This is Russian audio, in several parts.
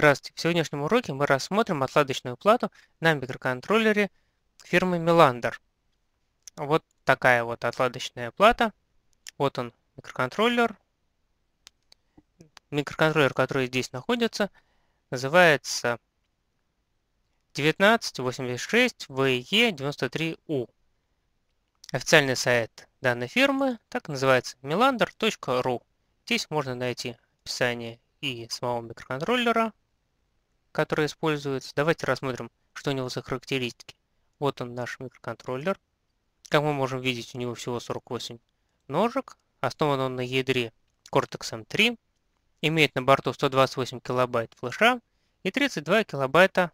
Здравствуйте! В сегодняшнем уроке мы рассмотрим отладочную плату на микроконтроллере фирмы Melander. Вот такая вот отладочная плата. Вот он, микроконтроллер. Микроконтроллер, который здесь находится, называется 1986VE93U. Официальный сайт данной фирмы так называется melander.ru. Здесь можно найти описание и самого микроконтроллера – который используется. Давайте рассмотрим, что у него за характеристики. Вот он наш микроконтроллер. Как мы можем видеть, у него всего 48 ножек. Основан он на ядре Cortex M3. Имеет на борту 128 килобайт флеша и 32 килобайта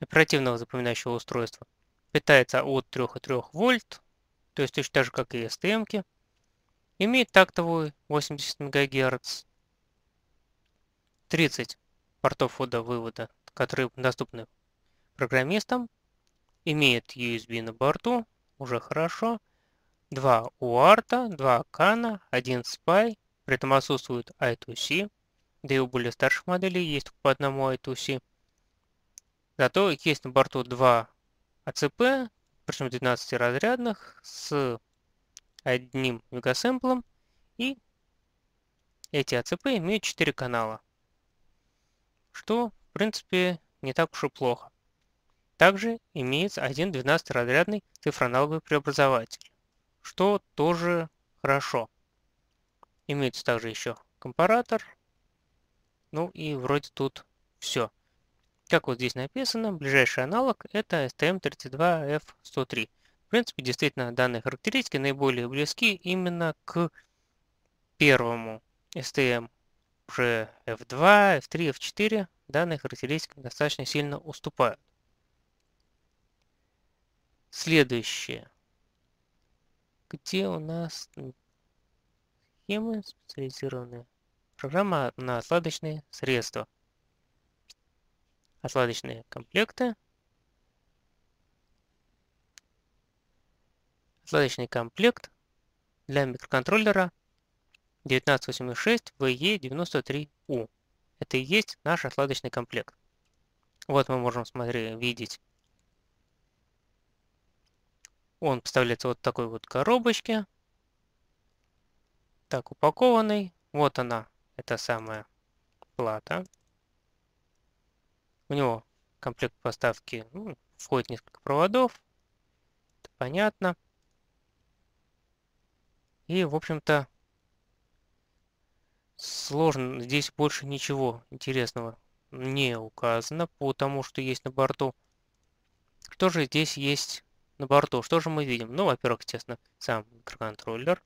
оперативного запоминающего устройства. Питается от 3,3 вольт, то есть точно так же, как и STM-ки. Имеет тактовую 80 МГц, 30 портов ввода-вывода, которые доступны программистам, имеет USB на борту, уже хорошо, два UART, два Kana, один SPI, при этом отсутствует I2C, да и у более старших моделей есть по одному I2C. Зато есть на борту два АЦП, причем 12 разрядных, с одним мегасэмплом, и эти АЦП имеют 4 канала что, в принципе, не так уж и плохо. Также имеется один 12-разрядный цифроаналоговый преобразователь, что тоже хорошо. Имеется также еще компаратор. Ну и вроде тут все. Как вот здесь написано, ближайший аналог это STM32F103. В принципе, действительно, данные характеристики наиболее близки именно к первому STM уже F2, F3, F4 данные характеристики достаточно сильно уступают. Следующее. Где у нас схемы специализированные? Программа на осладочные средства. Осладочные комплекты. Осладочный комплект для микроконтроллера 1986 VE93U. Это и есть наш отладочный комплект. Вот мы можем, смотреть, видеть. Он поставляется вот в такой вот коробочке. Так, упакованный. Вот она, эта самая плата. У него комплект поставки ну, входит несколько проводов. Это понятно. И, в общем-то, Сложно, здесь больше ничего интересного не указано, потому что есть на борту. Что же здесь есть на борту? Что же мы видим? Ну, во-первых, естественно, сам микроконтроллер.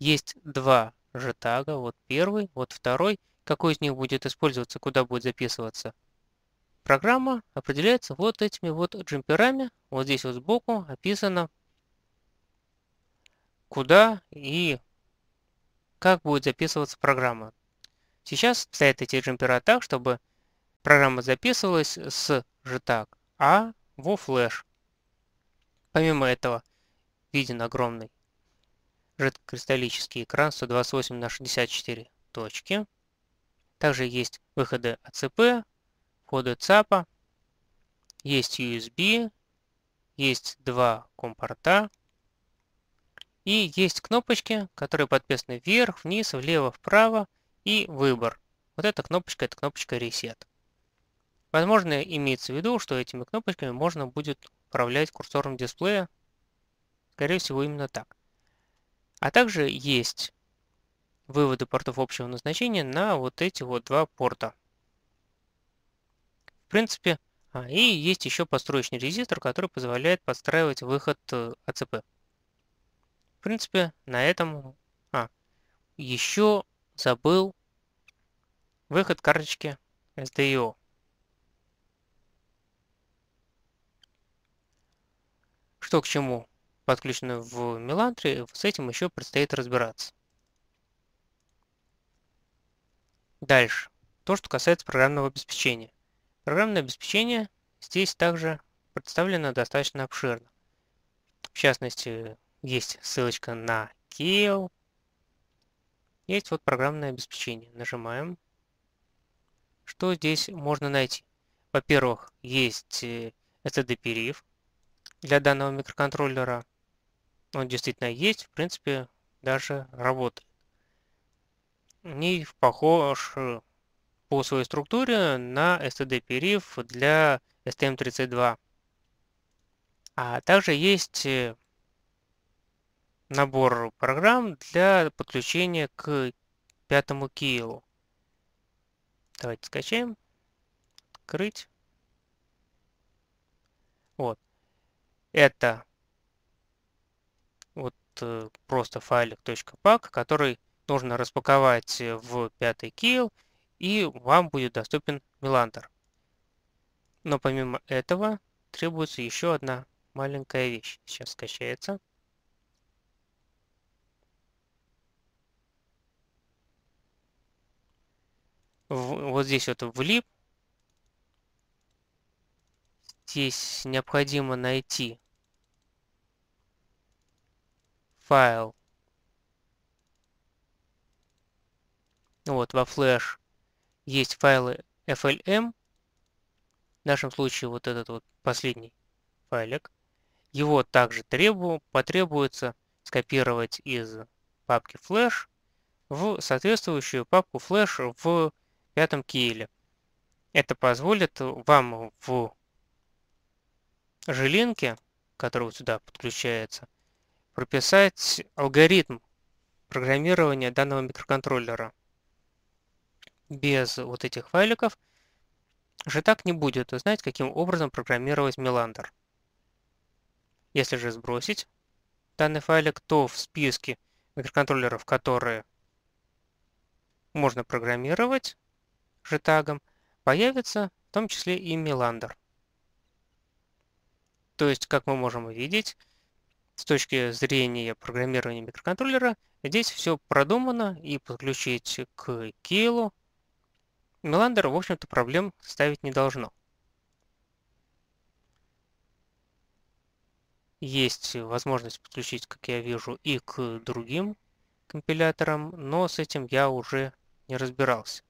Есть два жетага, вот первый, вот второй. Какой из них будет использоваться, куда будет записываться программа, определяется вот этими вот джемперами. Вот здесь вот сбоку описано, куда и как будет записываться программа. Сейчас стоят эти джемпера так, чтобы программа записывалась с JTAG, а во флеш. Помимо этого, виден огромный жидкокристаллический экран 128 на 64 точки. Также есть выходы АЦП, входы ЦАПа, есть USB, есть два компорта, и есть кнопочки, которые подписаны вверх, вниз, влево, вправо и выбор. Вот эта кнопочка, это кнопочка Reset. Возможно, имеется в виду, что этими кнопочками можно будет управлять курсором дисплея. Скорее всего, именно так. А также есть выводы портов общего назначения на вот эти вот два порта. В принципе, а, и есть еще построечный резистор, который позволяет подстраивать выход э, АЦП принципе, на этом... А, еще забыл выход карточки SDIO. Что к чему подключено в Мелантре, с этим еще предстоит разбираться. Дальше. То, что касается программного обеспечения. Программное обеспечение здесь также представлено достаточно обширно. В частности, есть ссылочка на Kiel. Есть вот программное обеспечение. Нажимаем. Что здесь можно найти? Во-первых, есть э, STD-периф для данного микроконтроллера. Он действительно есть, в принципе, даже работает. Не похож э, по своей структуре на STD-периф для STM32. А также есть э, набор программ для подключения к пятому килу. Давайте скачаем. Открыть. Вот. Это вот э, просто файлик.pack, который нужно распаковать в пятый Киел, и вам будет доступен Миландер. Но помимо этого требуется еще одна маленькая вещь. Сейчас скачается. в, вот здесь вот в lib. Здесь необходимо найти файл. Вот, во флеш есть файлы FLM. В нашем случае вот этот вот последний файлик. Его также требу, потребуется скопировать из папки Flash в соответствующую папку Flash в пятом Киеле. Это позволит вам в жилинке, которая сюда подключается, прописать алгоритм программирования данного микроконтроллера. Без вот этих файликов Же так не будет знать, каким образом программировать Меландер. Если же сбросить данный файлик, то в списке микроконтроллеров, которые можно программировать, же тагом появится в том числе и Миландер. То есть, как мы можем увидеть, с точки зрения программирования микроконтроллера, здесь все продумано, и подключить к Кейлу Миландер, в общем-то, проблем ставить не должно. Есть возможность подключить, как я вижу, и к другим компиляторам, но с этим я уже не разбирался.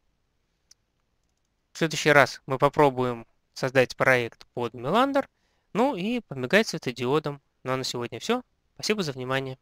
В следующий раз мы попробуем создать проект под Меландер, ну и помигать светодиодом. Ну а на сегодня все. Спасибо за внимание.